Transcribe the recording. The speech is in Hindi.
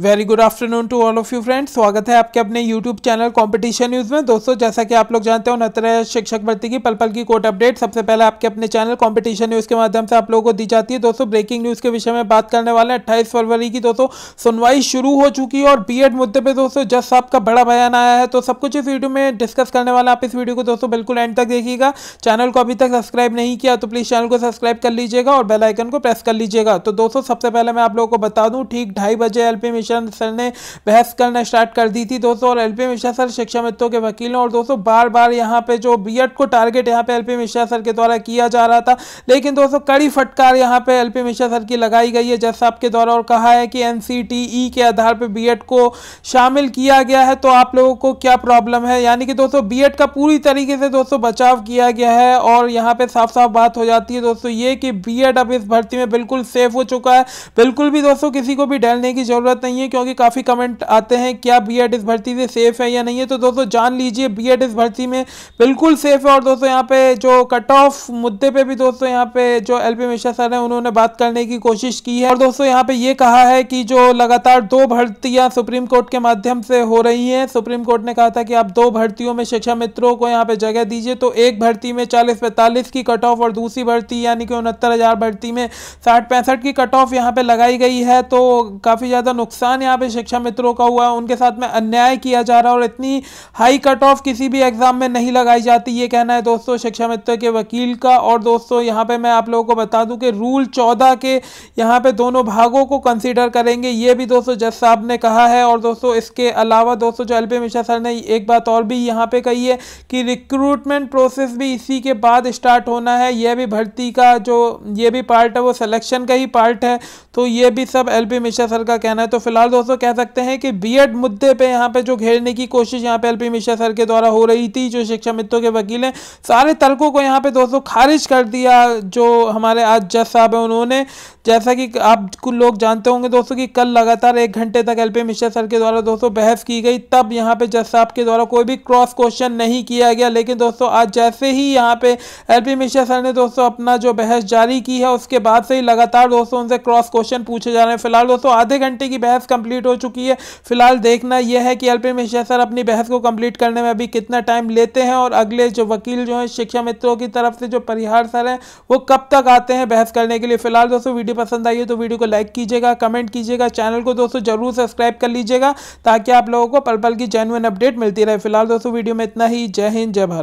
very good afternoon to all of you friends स्वागत है आपके अपने यूट्यूब चैनल कंपटीशन न्यूज़ में दोस्तों जैसा कि आप लोग जानते हो नत्र शिक्षक भर्ती की पल पल की कोर्ट अपडेट सबसे पहले आपके अपने चैनल कंपटीशन न्यूज़ के माध्यम से आप लोगों को दी जाती है दोस्तों ब्रेकिंग न्यूज़ के विषय में बात करने वाले हैं अट्ठाईस फरवरी की दोस्तों सुनवाई शुरू हो चुकी है और बी मुद्दे पर दोस्तों जस्ट साहब का बड़ा बयान आया है तो सब कुछ इस वीडियो में डिस्कस करने वाला आप इस वीडियो को दोस्तों बिल्कुल एंड तक देखिएगा चैनल को अभी तक सब्सक्राइब नहीं किया तो प्लीज़ चैनल को सब्सक्राइब कर लीजिएगा और बेलाइकन को प्रेस कर लीजिएगा तो दोस्तों सबसे पहले मैं आप लोगों को बता दूँ ठीक ढाई बजे एल मिश्रा सर ने बहस करना स्टार्ट कर दी थी दोस्तों और एल मिश्रा सर शिक्षा मित्रों के वकील और दोस्तों बार बार यहाँ पे जो बी को टारगेट यहाँ पे एल मिश्रा सर के द्वारा किया जा रहा था लेकिन दोस्तों कड़ी फटकार यहाँ पे एल मिश्रा सर की लगाई गई है जज साहब के द्वारा और कहा है कि एन e के आधार पर बी को शामिल किया गया है तो आप लोगों को क्या प्रॉब्लम है यानी कि दोस्तों बी का पूरी तरीके से दोस्तों बचाव किया गया है और यहाँ पे साफ साफ बात हो जाती है दोस्तों ये कि बी अब इस भर्ती में बिल्कुल सेफ हो चुका है बिल्कुल भी दोस्तों किसी को भी डरने की जरूरत नहीं नहीं है क्योंकि काफ़ी कमेंट आते हैं क्या बी एड इस भर्ती से सेफ है या नहीं है तो दोस्तों जान लीजिए बी एड इस भर्ती में बिल्कुल सेफ है और दोस्तों यहाँ पे जो कट ऑफ मुद्दे पे भी दोस्तों यहाँ पे जो एल पी मिश्रा सर हैं उन्होंने बात करने की कोशिश की है और दोस्तों यहाँ पे ये कहा है कि जो लगातार दो भर्तियाँ सुप्रीम कोर्ट के माध्यम से हो रही हैं सुप्रीम कोर्ट ने कहा था कि आप दो भर्तियों में शिक्षा मित्रों को यहाँ पर जगह दीजिए तो एक भर्ती में चालीस पैंतालीस की कट ऑफ और दूसरी भर्ती यानी कि उनहत्तर भर्ती में साठ पैंसठ की कट ऑफ यहाँ पर लगाई गई है तो काफ़ी ज़्यादा नुकसान नुकसान यहाँ पे शिक्षा मित्रों का हुआ है उनके साथ में अन्याय किया जा रहा है और इतनी हाई कट ऑफ किसी भी एग्जाम में नहीं लगाई जाती ये कहना है दोस्तों शिक्षा मित्र के वकील का और दोस्तों यहाँ पे मैं आप लोगों को बता दूँ कि रूल चौदह के यहाँ पे दोनों भागों को कंसिडर करेंगे ये भी दोस्तों जज साहब ने कहा है और दोस्तों इसके अलावा दोस्तों जो एल मिश्रा सर ने एक बात और भी यहाँ पे कही है कि रिक्रूटमेंट प्रोसेस भी इसी के बाद स्टार्ट होना है यह भी भर्ती का जो ये भी पार्ट है वो सिलेक्शन का ही पार्ट है तो ये भी सब एल मिश्रा सर का कहना है तो फिलहाल दोस्तों कह सकते हैं कि बीएड मुद्दे पे यहाँ पे जो घेरने की कोशिश यहाँ पे एलपी मिश्रा सर के द्वारा हो रही थी जो शिक्षा मित्रों के वकील हैं सारे तर्कों को यहाँ पे दोस्तों खारिज कर दिया जो हमारे आज जज साहब हैं उन्होंने जैसा कि आप कुछ लोग जानते होंगे दोस्तों कि कल लगातार एक घंटे तक एलपी मिश्रा सर के द्वारा दोस्तों बहस की गई तब यहाँ पे जज साहब के द्वारा कोई भी क्रॉस क्वेश्चन नहीं किया गया लेकिन दोस्तों आज जैसे ही यहाँ पे एलपी मिश्रा सर ने दोस्तों अपना जो बहस जारी की है उसके बाद से ही लगातार दोस्तों उनसे क्रॉस क्वेश्चन पूछे जा रहे हैं फिलहाल दोस्तों आधे घंटे की बहस कम्प्लीट हो चुकी है फिलहाल देखना यह है कि पी मिश्रा सर अपनी बहस को कम्प्लीट करने में अभी कितना टाइम लेते हैं और अगले जो वकील जो हैं शिक्षा मित्रों की तरफ से जो परिहार सर हैं वो कब तक आते हैं बहस करने के लिए फिलहाल दोस्तों वीडियो वीडियो पसंद आई है तो वीडियो को लाइक कीजिएगा कमेंट कीजिएगा चैनल को दोस्तों जरूर सब्सक्राइब कर लीजिएगा ताकि आप लोगों को पल पल की जेनुअन अपडेट मिलती रहे फिलहाल दोस्तों वीडियो में इतना ही जय हिंद जय भारत